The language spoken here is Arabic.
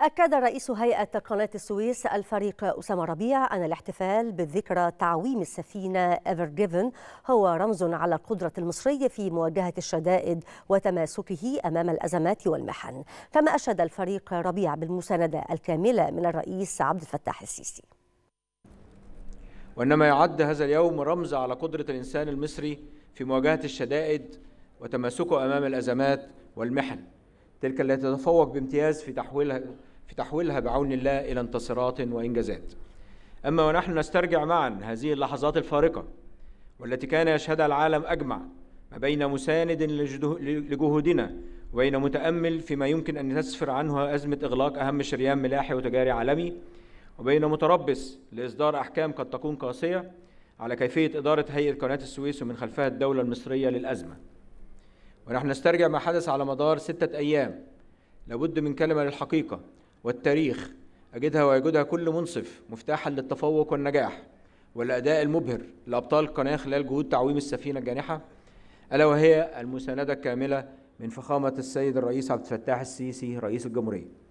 أكد رئيس هيئة قناة السويس الفريق أسامة ربيع أن الاحتفال بالذكرى تعويم السفينة إيفر جيفن هو رمز على قدرة المصري في مواجهة الشدائد وتماسكه أمام الأزمات والمحن كما أشاد الفريق ربيع بالمساندة الكاملة من الرئيس عبد الفتاح السيسي وإنما يعد هذا اليوم رمز على قدرة الإنسان المصري في مواجهة الشدائد وتماسكه أمام الأزمات والمحن تلك التي تتفوق بامتياز في تحويلها في تحويلها بعون الله إلى انتصارات وإنجازات أما ونحن نسترجع معا هذه اللحظات الفارقة والتي كان يشهدها العالم أجمع ما بين مساند لجهودنا وبين متأمل فيما يمكن أن تسفر عنه أزمة إغلاق أهم شريان ملاحي وتجاري عالمي وبين متربص لإصدار أحكام قد تكون قاسية على كيفية إدارة هيئة قناة السويس ومن خلفها الدولة المصرية للأزمة ونحن نسترجع ما حدث على مدار ستة أيام لابد من كلمة للحقيقة والتاريخ أجدها ويجدها كل منصف مفتاحا للتفوق والنجاح والأداء المبهر لأبطال القناة خلال جهود تعويم السفينة الجانحة ألا وهي المساندة الكاملة من فخامة السيد الرئيس عبد الفتاح السيسي رئيس الجمهورية